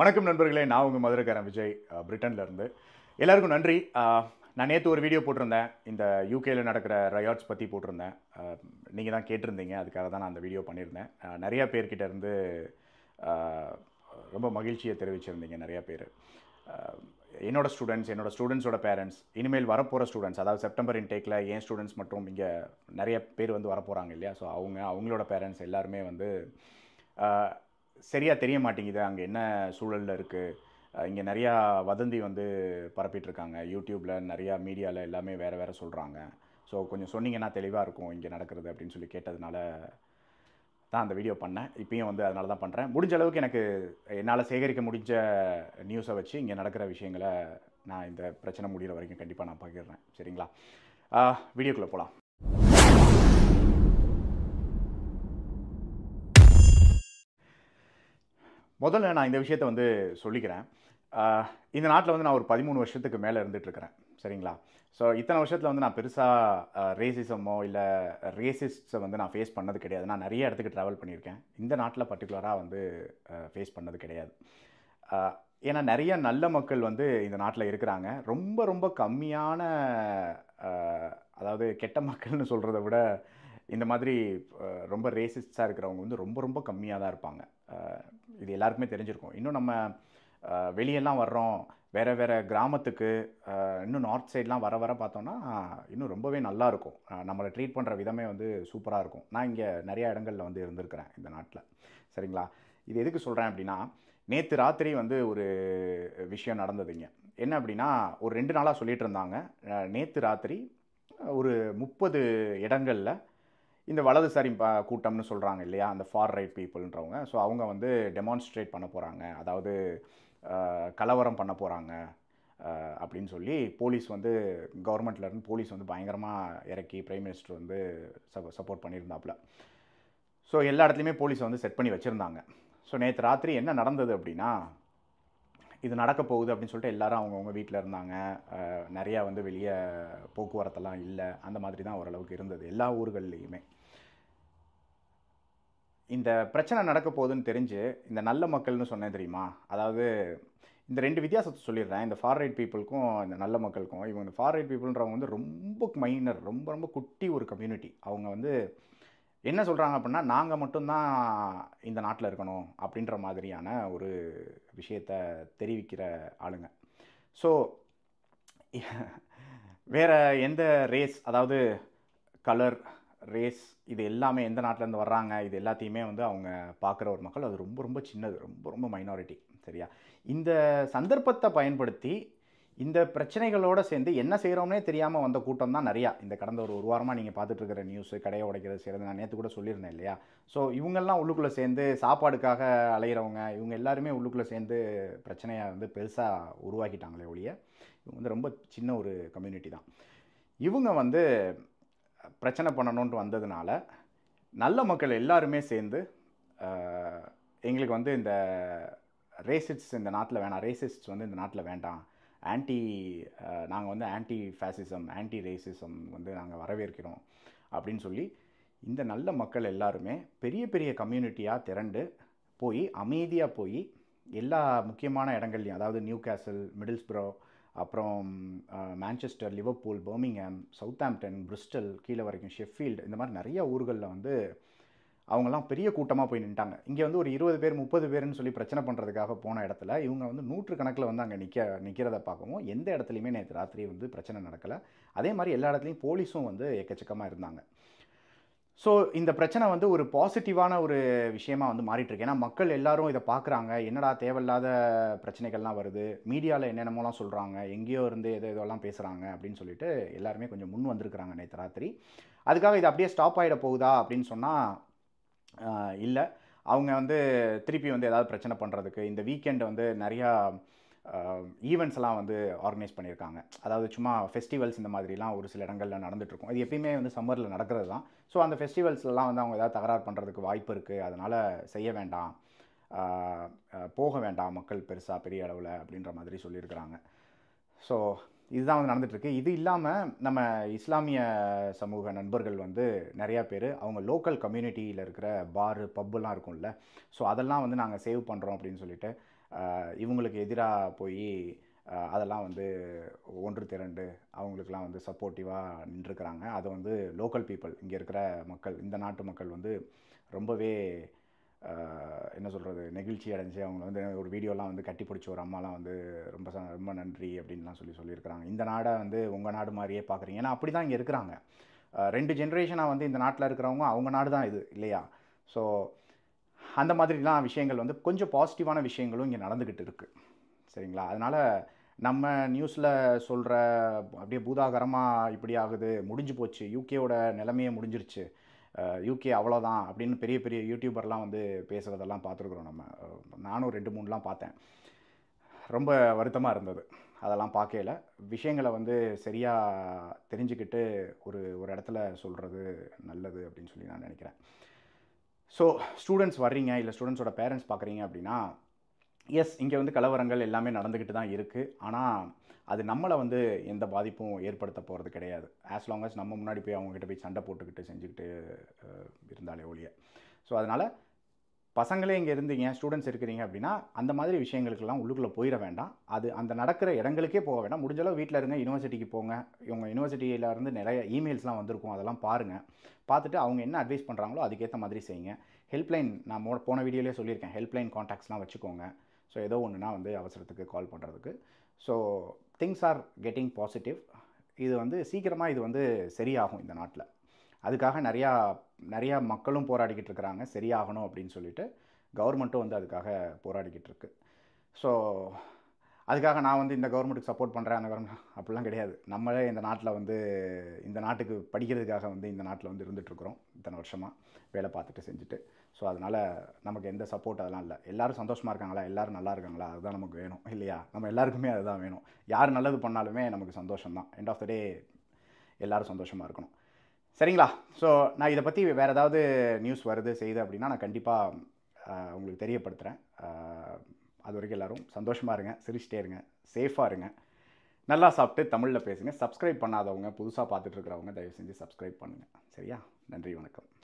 வணக்கம் நண்பர்களே நான் உங்கள் மதுரைக்காரன் விஜய் பிரிட்டன்லேருந்து எல்லாருக்கும் நன்றி நான் நேற்று ஒரு வீடியோ போட்டிருந்தேன் இந்த யூகேயில் நடக்கிற ரயாட்ஸ் பற்றி போட்டிருந்தேன் நீங்கள் தான் கேட்டிருந்தீங்க அதுக்காக தான் நான் அந்த வீடியோ பண்ணியிருந்தேன் நிறையா பேர்கிட்ட இருந்து ரொம்ப மகிழ்ச்சியை தெரிவிச்சிருந்தீங்க நிறையா பேர் என்னோடய ஸ்டூடெண்ட்ஸ் என்னோடய ஸ்டூடெண்ட்ஸோட பேரண்ட்ஸ் இனிமேல் வரப்போகிற ஸ்டூடெண்ட்ஸ் அதாவது செப்டம்பர் இன்டேக்கில் ஏன் ஸ்டூடெண்ட்ஸ் மற்றும் இங்கே நிறைய பேர் வந்து வரப்போகிறாங்க இல்லையா ஸோ அவங்க அவங்களோட பேரண்ட்ஸ் எல்லாருமே வந்து சரியாக தெரிய மாட்டேங்குது அங்கே என்ன சூழலில் இருக்குது இங்கே நிறையா வதந்தி வந்து பரப்பிட்டுருக்காங்க யூடியூப்பில் நிறையா மீடியாவில் எல்லாமே வேறு வேறு சொல்கிறாங்க ஸோ கொஞ்சம் சொன்னீங்கன்னா தெளிவாக இருக்கும் இங்கே நடக்கிறது அப்படின்னு சொல்லி கேட்டதுனால தான் அந்த வீடியோ பண்ணேன் இப்பயும் வந்து அதனால தான் பண்ணுறேன் முடிஞ்ச அளவுக்கு எனக்கு என்னால் சேகரிக்க முடிஞ்ச நியூஸை வச்சு இங்கே நடக்கிற விஷயங்களை நான் இந்த பிரச்சனை முடிகிற வரைக்கும் கண்டிப்பாக நான் பகிர்றேன் சரிங்களா வீடியோக்குள்ளே போகலாம் முதல்ல நான் இந்த விஷயத்தை வந்து சொல்லிக்கிறேன் இந்த நாட்டில் வந்து நான் ஒரு பதிமூணு வருஷத்துக்கு மேலே இருந்துகிட்ருக்கிறேன் சரிங்களா ஸோ இத்தனை வருஷத்தில் வந்து நான் பெருசாக ரேசிசமோ இல்லை ரேசிஸ்ட்ஸை வந்து நான் ஃபேஸ் பண்ணது கிடையாது நான் நிறைய இடத்துக்கு ட்ராவல் பண்ணியிருக்கேன் இந்த நாட்டில் பர்டிகுலராக வந்து ஃபேஸ் பண்ணது கிடையாது ஏன்னா நிறைய நல்ல மக்கள் வந்து இந்த நாட்டில் இருக்கிறாங்க ரொம்ப ரொம்ப கம்மியான அதாவது கெட்ட மக்கள்னு சொல்கிறத விட இந்த மாதிரி ரொம்ப ரேசிஸ்டாக இருக்கிறவங்க வந்து ரொம்ப ரொம்ப கம்மியாக தான் இருப்பாங்க இது எல்லாருக்குமே தெரிஞ்சிருக்கும் இன்னும் நம்ம வெளியெல்லாம் வர்றோம் வேறு வேறு கிராமத்துக்கு இன்னும் நார்த் சைட்லாம் வர வர பார்த்தோன்னா இன்னும் ரொம்பவே நல்லாயிருக்கும் நம்மளை ட்ரீட் பண்ணுற விதமே வந்து சூப்பராக இருக்கும் நான் இங்கே நிறையா இடங்களில் வந்து இருந்திருக்கிறேன் இந்த நாட்டில் சரிங்களா இது எதுக்கு சொல்கிறேன் அப்படின்னா நேற்று ராத்திரி வந்து ஒரு விஷயம் நடந்ததுங்க என்ன அப்படின்னா ஒரு ரெண்டு நாளாக சொல்லிகிட்டு இருந்தாங்க நேற்று ராத்திரி ஒரு முப்பது இடங்களில் இந்த வலதுசாரி கூட்டம்னு சொல்கிறாங்க இல்லையா அந்த ஃபார் ரைட் பீப்புள்ன்றவங்க ஸோ அவங்க வந்து டெமான்ஸ்ட்ரேட் பண்ண போகிறாங்க அதாவது கலவரம் பண்ண போகிறாங்க அப்படின்னு சொல்லி போலீஸ் வந்து கவர்மெண்ட்லேருந்து போலீஸ் வந்து பயங்கரமாக இறக்கி ப்ரைம் மினிஸ்டர் வந்து சப் சப்போர்ட் பண்ணியிருந்தாப்புல ஸோ எல்லா இடத்துலையுமே போலீஸை வந்து செட் பண்ணி வச்சுருந்தாங்க ஸோ நேற்று ராத்திரி என்ன நடந்தது அப்படின்னா இது நடக்க போகுது அப்படின்னு சொல்லிட்டு எல்லாரும் அவங்கவுங்க வீட்டில் இருந்தாங்க நிறையா வந்து வெளியே போக்குவரத்தெல்லாம் இல்லை அந்த மாதிரி தான் ஓரளவுக்கு இருந்தது எல்லா ஊர்கள்லேயுமே இந்த பிரச்சனை நடக்க போகுதுன்னு தெரிஞ்சு இந்த நல்ல மக்கள்னு சொன்னேன் தெரியுமா அதாவது இந்த ரெண்டு வித்தியாசத்தை சொல்லிடுறேன் இந்த ஃபார் ரைட் பீப்புளுக்கும் இந்த நல்ல மக்களுக்கும் இவங்க இந்த ஃபார் ரைட் பீப்புள்ன்றவங்க வந்து ரொம்ப மைனர் ரொம்ப ரொம்ப குட்டி ஒரு கம்யூனிட்டி அவங்க வந்து என்ன சொல்கிறாங்க அப்படின்னா நாங்கள் மட்டும்தான் இந்த நாட்டில் இருக்கணும் அப்படின்ற மாதிரியான ஒரு விஷயத்தை தெரிவிக்கிற ஆளுங்க ஸோ வேறு எந்த ரேஸ் அதாவது கலர் ரேஸ் இது எல்லாமே எந்த நாட்டிலேருந்து வர்றாங்க இது எல்லாத்தையுமே வந்து அவங்க பார்க்குற ஒரு மக்கள் அது ரொம்ப ரொம்ப சின்னது ரொம்ப ரொம்ப மைனாரிட்டி சரியா இந்த சந்தர்ப்பத்தை பயன்படுத்தி இந்த பிரச்சனைகளோடு சேர்ந்து என்ன செய்கிறோம்னே தெரியாமல் வந்த கூட்டம் தான் நிறையா இந்த கடந்த ஒரு ஒரு வாரமாக நீங்கள் பார்த்துட்டு இருக்கிற நியூஸு கடையை உடைக்கிறது சேர்ந்து நான் நேற்று கூட சொல்லியிருந்தேன் இல்லையா ஸோ இவங்கெல்லாம் உள்ளுக்குள்ளே சேர்ந்து சாப்பாடுக்காக அலைகிறவங்க இவங்க எல்லாருமே உள்ளுக்குள்ளே சேர்ந்து பிரச்சனையாக வந்து பெருசாக உருவாக்கிட்டாங்களே ஒழிய இவங்க வந்து ரொம்ப சின்ன ஒரு கம்யூனிட்டி தான் இவங்க வந்து பிரச்சனை பண்ணணுன்ட்டு வந்ததுனால நல்ல மக்கள் எல்லாருமே சேர்ந்து எங்களுக்கு வந்து இந்த ரேசிஸ்ட் இந்த நாட்டில் வேணாம் ரேசிஸ்ட் வந்து இந்த நாட்டில் வேண்டாம் ஆன்டி நாங்கள் வந்து ஆன்டி ஃபேசிசம் ஆன்டி ரேசிசம் வந்து நாங்கள் வரவேற்கிறோம் அப்படின்னு சொல்லி இந்த நல்ல மக்கள் எல்லாருமே பெரிய பெரிய கம்யூனிட்டியாக திரண்டு போய் அமைதியாக போய் எல்லா முக்கியமான இடங்கள்லையும் அதாவது நியூ கேசல் மிடில்ஸ்ப்ரோ அப்புறம் Manchester Liverpool Birmingham Southampton Bristol கீழே வரைக்கும் ஷெஃபீல்டு இந்த மாதிரி நிறையா ஊர்களில் வந்து அவங்கெல்லாம் பெரிய கூட்டமாக போய் நின்ட்டாங்க இங்கே வந்து ஒரு இருபது பேர் முப்பது பேர்னு சொல்லி பிரச்சனை பண்ணுறதுக்காக போன இடத்துல இவங்க வந்து நூற்று கணக்கில் வந்து அங்கே நிற்க நிற்கிறத பார்க்கவும் எந்த இடத்துலையுமே நேற்று ராத்திரி வந்து பிரச்சனை நடக்கலை அதே மாதிரி எல்லா இடத்துலையும் போலீஸும் வந்து எக்கச்சக்கமாக இருந்தாங்க ஸோ இந்த பிரச்சனை வந்து ஒரு பாசிட்டிவான ஒரு விஷயமா வந்து மாறிட்டுருக்கு ஏன்னா மக்கள் எல்லாரும் இதை பார்க்குறாங்க என்னடா தேவையில்லாத பிரச்சனைகள்லாம் வருது மீடியாவில் என்னென்னமோலாம் சொல்கிறாங்க எங்கேயோ இருந்து எது இதெல்லாம் பேசுகிறாங்க அப்படின்னு சொல்லிட்டு எல்லாருமே கொஞ்சம் முன் வந்திருக்கிறாங்க நேற்று ராத்திரி அதுக்காக இது அப்படியே ஸ்டாப் ஆகிட போகுதா அப்படின்னு சொன்னால் இல்லை அவங்க வந்து திருப்பி வந்து ஏதாவது பிரச்சனை பண்ணுறதுக்கு இந்த வீக்கெண்டு வந்து நிறையா ஈவெண்ட்ஸ்லாம் வந்து ஆர்கனைஸ் பண்ணியிருக்காங்க அதாவது சும்மா ஃபெஸ்டிவல்ஸ் இந்த மாதிரிலாம் ஒரு சில இடங்களில் நடந்துகிட்ருக்கும் அது எப்பயுமே வந்து சம்மரில் நடக்கிறது தான் ஸோ அந்த ஃபெஸ்டிவல்ஸ்லாம் வந்து அவங்க ஏதாவது தகராறு பண்ணுறதுக்கு வாய்ப்பு இருக்குது அதனால் செய்ய வேண்டாம் போக வேண்டாம் மக்கள் பெருசாக பெரிய அளவில் அப்படின்ற மாதிரி சொல்லியிருக்கிறாங்க ஸோ இதுதான் வந்து நடந்துகிட்ருக்கு இது இல்லாமல் நம்ம இஸ்லாமிய சமூக நண்பர்கள் வந்து நிறையா பேர் அவங்க லோக்கல் கம்யூனிட்டியில் இருக்கிற பாரு பப்புலாம் இருக்கும்ல ஸோ அதெல்லாம் வந்து நாங்கள் சேவ் பண்ணுறோம் அப்படின்னு சொல்லிட்டு இவங்களுக்கு எதிராக போய் அதெல்லாம் வந்து ஒன்று திரண்டு அவங்களுக்கெல்லாம் வந்து சப்போர்ட்டிவாக நின்றுக்கிறாங்க அதை வந்து லோக்கல் பீப்புள் இங்கே இருக்கிற மக்கள் இந்த நாட்டு மக்கள் வந்து ரொம்பவே என்ன சொல்கிறது நெகிழ்ச்சி அடைஞ்சு அவங்க வந்து ஒரு வீடியோலாம் வந்து கட்டி பிடிச்ச ஒரு அம்மாலாம் வந்து ரொம்ப ரொம்ப நன்றி அப்படின்லாம் சொல்லி சொல்லியிருக்கிறாங்க இந்த நாடை வந்து உங்கள் நாடு மாதிரியே பார்க்குறீங்க ஏன்னா அப்படி தான் இங்கே இருக்கிறாங்க ரெண்டு ஜென்ரேஷனாக வந்து இந்த நாட்டில் இருக்கிறவங்க அவங்க நாடு தான் இது இல்லையா ஸோ அந்த மாதிரிலாம் விஷயங்கள் வந்து கொஞ்சம் பாசிட்டிவான விஷயங்களும் இங்கே நடந்துக்கிட்டு இருக்குது சரிங்களா அதனால் நம்ம நியூஸில் சொல்கிற அப்படியே பூதாகரமாக இப்படி ஆகுது முடிஞ்சு போச்சு யூகேவோட நிலைமையே முடிஞ்சிருச்சு யூகே அவ்வளோதான் அப்படின்னு பெரிய பெரிய யூடியூபர்லாம் வந்து பேசுகிறதெல்லாம் பார்த்துருக்குறோம் நம்ம நானும் ரெண்டு மூணுலாம் பார்த்தேன் ரொம்ப வருத்தமாக இருந்தது அதெல்லாம் பார்க்கல விஷயங்களை வந்து சரியாக தெரிஞ்சுக்கிட்டு ஒரு ஒரு இடத்துல சொல்கிறது நல்லது அப்படின்னு சொல்லி நான் நினைக்கிறேன் ஸோ ஸ்டூடெண்ட்ஸ் வர்றீங்க இல்லை ஸ்டூடெண்ட்ஸோட பேரண்ட்ஸ் பார்க்குறீங்க அப்படின்னா எஸ் இங்கே வந்து கலவரங்கள் எல்லாமே நடந்துக்கிட்டு தான் இருக்குது ஆனால் அது நம்மளை வந்து எந்த பாதிப்பும் ஏற்படுத்த போகிறது கிடையாது ஆஸ் லாங் அஸ் நம்ம முன்னாடி போய் அவங்ககிட்ட போய் சண்டை போட்டுக்கிட்டு செஞ்சுக்கிட்டு இருந்தாலே ஒழிய ஸோ அதனால் பசங்களே இங்கே இருந்தீங்க ஸ்டூடெண்ட்ஸ் இருக்கிறீங்க அப்படின்னா அந்த மாதிரி விஷயங்களுக்கெல்லாம் உள்ளுக்குள்ளே போயிட வேண்டாம் அது அந்த நடக்கிற இடங்களுக்கே போக வேண்டாம் முடிஞ்சளவு வீட்டில் இருங்க யூனிவர்சிட்டிக்கு போங்க இவங்க யூனிவர்சிட்டியிலேருந்து நிறைய இமெயில்ஸ்லாம் வந்திருக்கும் அதெல்லாம் பாருங்கள் பார்த்துட்டு அவங்க என்ன அட்வைஸ் பண்ணுறாங்களோ அதுக்கேற்ற மாதிரி செய்யுங்க ஹெல்ப்லைன் நான் போன வீடியோலேயே சொல்லியிருக்கேன் ஹெல்ப்லைன் கான்டாக்ட்ஸ்லாம் வச்சுக்கோங்க ஸோ ஏதோ ஒன்றுனா வந்து அவசரத்துக்கு கால் பண்ணுறதுக்கு so things are getting positive இது வந்து சீக்கிரமாக இது வந்து சரியாகும் இந்த நாட்டில் அதுக்காக நிறையா நிறையா மக்களும் போராடிக்கிட்டு இருக்கிறாங்க சரியாகணும் அப்படின்னு சொல்லிட்டு கவர்மெண்ட்டும் வந்து அதுக்காக போராடிக்கிட்டு இருக்கு ஸோ அதுக்காக நான் வந்து இந்த கவர்மெண்ட்டுக்கு சப்போர்ட் பண்ணுறேன் அந்த கவர்மெண்ட் அப்படிலாம் கிடையாது நம்மளே இந்த நாட்டில் வந்து இந்த நாட்டுக்கு படிக்கிறதுக்காக வந்து இந்த நாட்டில் வந்து இருந்துகிட்ருக்குறோம் இத்தனை வருஷமாக வேலை பார்த்துட்டு செஞ்சுட்டு ஸோ அதனால் நமக்கு எந்த சப்போர்ட் அதெல்லாம் இல்லை எல்லோரும் சந்தோஷமாக இருக்காங்களா எல்லோரும் நல்லா இருக்காங்களா அதுதான் நமக்கு வேணும் இல்லையா நம்ம எல்லாருக்குமே அதுதான் வேணும் யார் நல்லது பண்ணாலுமே நமக்கு சந்தோஷம் தான் எண்ட் ஆஃப் த டே எல்லோரும் சந்தோஷமாக இருக்கணும் சரிங்களா ஸோ நான் இதை பற்றி வேறு ஏதாவது நியூஸ் வருது செய்யுது அப்படின்னா நான் கண்டிப்பாக உங்களுக்கு தெரியப்படுத்துகிறேன் அது வரைக்கும் எல்லோரும் சந்தோஷமாக இருங்க சிரிச்சிட்டே இருங்க சேஃபாக இருங்க நல்லா சாப்பிட்டு தமிழில் பேசுங்க சப்ஸ்கிரைப் பண்ணாதவங்க புதுசாக பார்த்துட்ருக்கிறவங்க தயவு செஞ்சு சப்ஸ்கிரைப் பண்ணுங்கள் சரியா நன்றி வணக்கம்